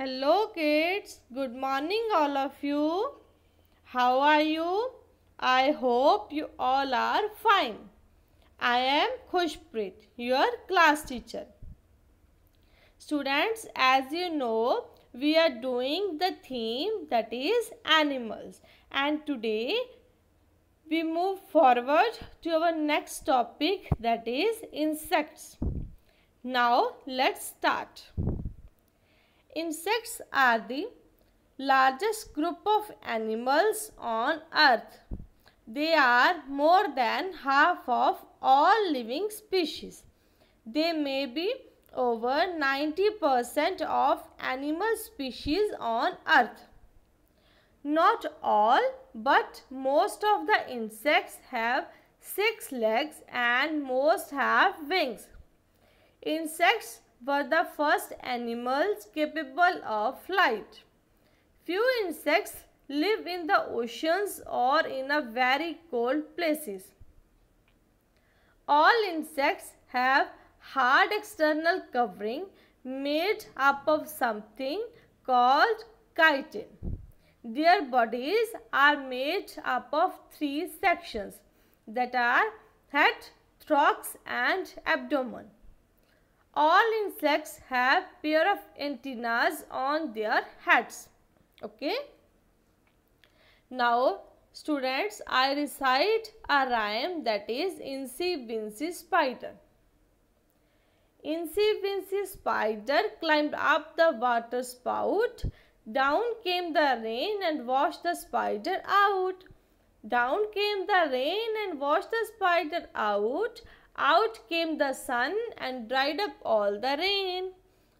Hello kids, good morning all of you. How are you? I hope you all are fine. I am Khushpreet, your class teacher. Students, as you know, we are doing the theme that is animals. And today, we move forward to our next topic that is insects. Now, let's start. Insects are the largest group of animals on earth. They are more than half of all living species. They may be over 90% of animal species on earth. Not all but most of the insects have six legs and most have wings. Insects were the first animals capable of flight. Few insects live in the oceans or in a very cold places. All insects have hard external covering made up of something called chitin. Their bodies are made up of three sections that are head, thorax and abdomen all insects have pair of antennas on their heads okay now students i recite a rhyme that is incy spider incy spider climbed up the water spout down came the rain and washed the spider out down came the rain and washed the spider out out came the sun and dried up all the rain.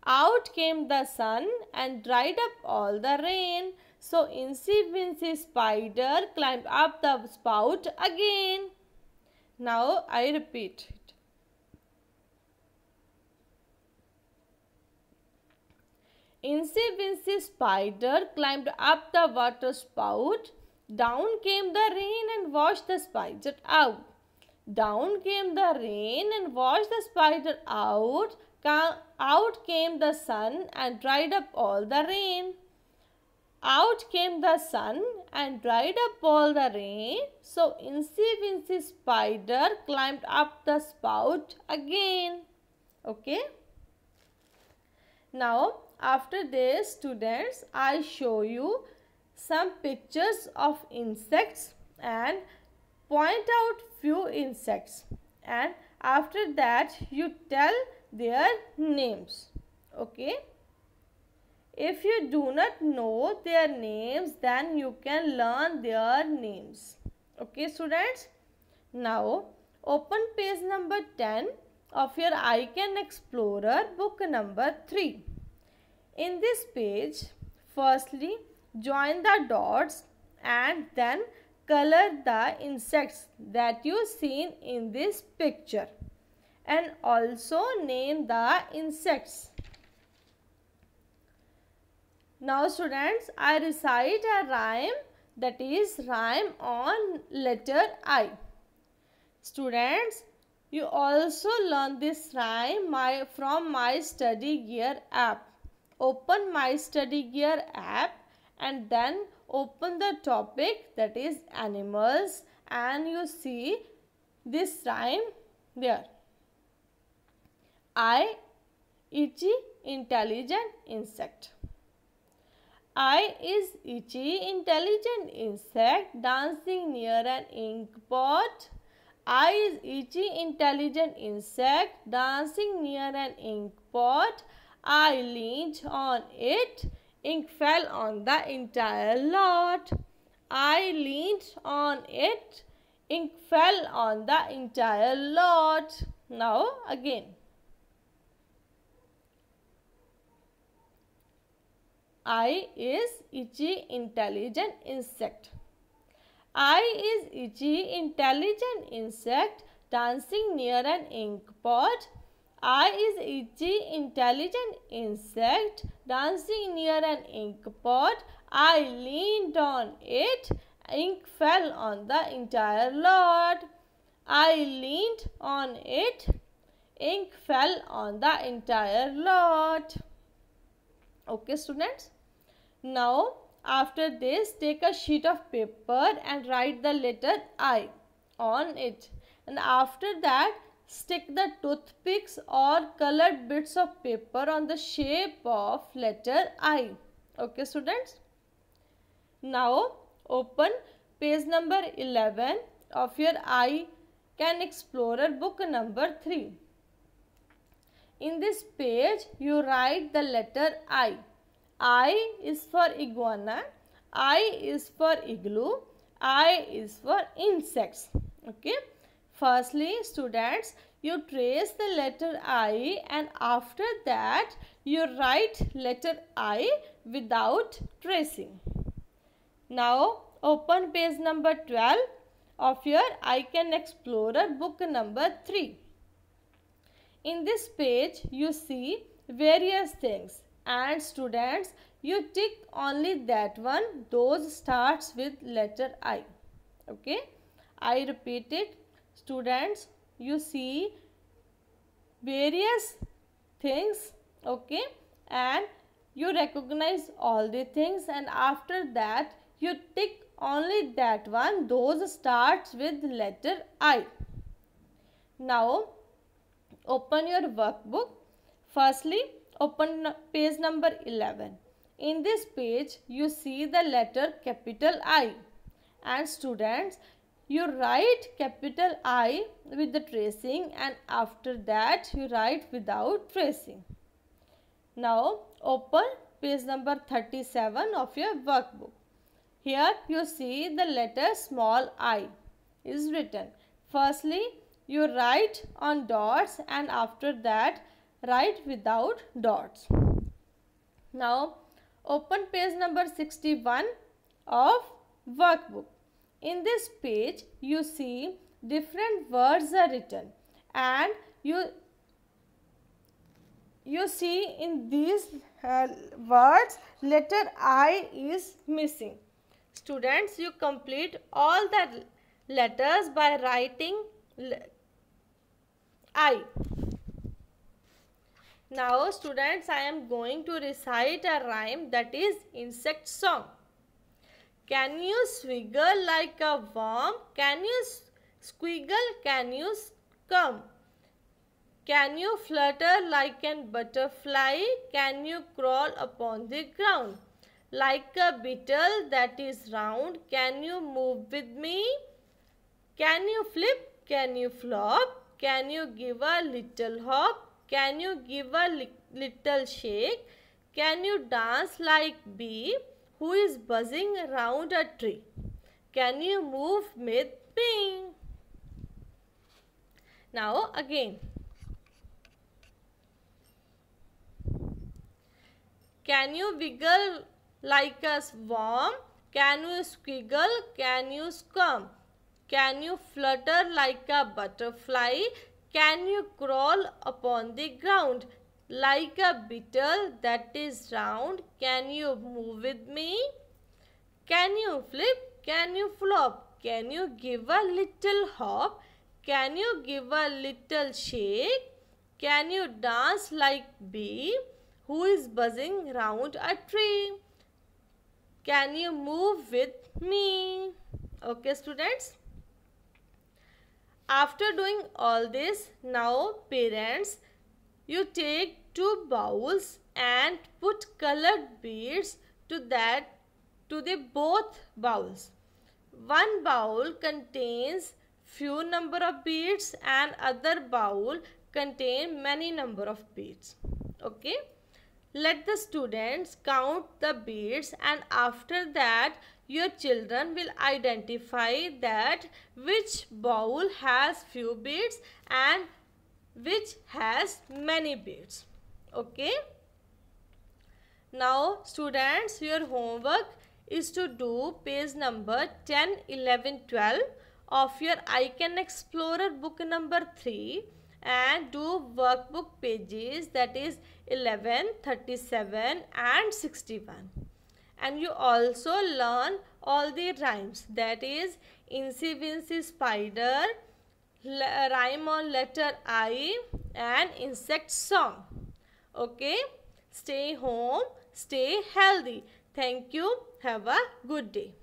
Out came the sun and dried up all the rain. So Incy Wincy spider climbed up the spout again. Now I repeat it. Incy Wincy spider climbed up the water spout. Down came the rain and washed the spider out. Down came the rain and washed the spider out. Out came the sun and dried up all the rain. Out came the sun and dried up all the rain. So Incy Wincy spider climbed up the spout again. Okay. Now after this students I show you some pictures of insects and point out few insects and after that you tell their names okay if you do not know their names then you can learn their names okay students now open page number 10 of your icon explorer book number 3 in this page firstly join the dots and then color the insects that you seen in this picture and also name the insects. Now students, I recite a rhyme that is rhyme on letter I. Students, you also learn this rhyme my, from my study gear app. Open my study gear app and then open the topic that is animals and you see this rhyme there. I itchy intelligent insect. I is itchy intelligent insect dancing near an ink pot. I is itchy intelligent insect dancing near an ink pot. I leaned on it Ink fell on the entire lot. I leaned on it. Ink fell on the entire lot. Now again. I is itchy intelligent insect. I is itchy intelligent insect dancing near an ink pot I is itchy, intelligent insect dancing near an ink pot. I leaned on it. Ink fell on the entire lot. I leaned on it. Ink fell on the entire lot. Okay, students. Now, after this, take a sheet of paper and write the letter I on it. And after that, Stick the toothpicks or colored bits of paper on the shape of letter I. Okay students. Now open page number 11 of your I Can Explorer book number 3. In this page you write the letter I. I is for iguana, I is for igloo, I is for insects. Okay. Firstly, students, you trace the letter I and after that you write letter I without tracing. Now open page number 12 of your I Can Explorer book number 3. In this page you see various things and students you tick only that one those starts with letter I. Okay. I repeat it students you see various things okay and you recognize all the things and after that you tick only that one those starts with letter i now open your workbook firstly open page number 11 in this page you see the letter capital i and students you write capital I with the tracing and after that you write without tracing. Now open page number 37 of your workbook. Here you see the letter small i is written. Firstly you write on dots and after that write without dots. Now open page number 61 of workbook. In this page, you see different words are written and you you see in these uh, words letter I is missing. Students, you complete all the letters by writing I. Now students, I am going to recite a rhyme that is insect song. Can you swiggle like a worm? Can you squiggle? Can you come? Can you flutter like an butterfly? Can you crawl upon the ground? Like a beetle that is round, can you move with me? Can you flip? Can you flop? Can you give a little hop? Can you give a li little shake? Can you dance like bee? who is buzzing around a tree. Can you move with me? Now again. Can you wiggle like a worm? Can you squiggle? Can you squirm? Can you flutter like a butterfly? Can you crawl upon the ground? like a beetle that is round. Can you move with me? Can you flip? Can you flop? Can you give a little hop? Can you give a little shake? Can you dance like bee who is buzzing round a tree? Can you move with me? Okay students. After doing all this, now parents, you take two bowls and put colored beads to that to the both bowls. One bowl contains few number of beads and other bowl contain many number of beads. Okay. Let the students count the beads and after that your children will identify that which bowl has few beads and which has many beads okay now students your homework is to do page number 10 11 12 of your icon explorer book number 3 and do workbook pages that is 11 37 and 61 and you also learn all the rhymes that is incy spider rhyme on letter i and insect song Okay. Stay home. Stay healthy. Thank you. Have a good day.